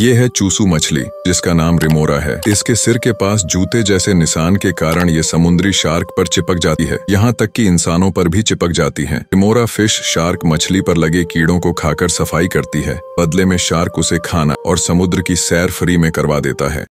ये है चूसू मछली जिसका नाम रिमोरा है इसके सिर के पास जूते जैसे निशान के कारण ये समुद्री शार्क पर चिपक जाती है यहाँ तक कि इंसानों पर भी चिपक जाती है रिमोरा फिश शार्क मछली पर लगे कीड़ों को खाकर सफाई करती है बदले में शार्क उसे खाना और समुद्र की सैर फ्री में करवा देता है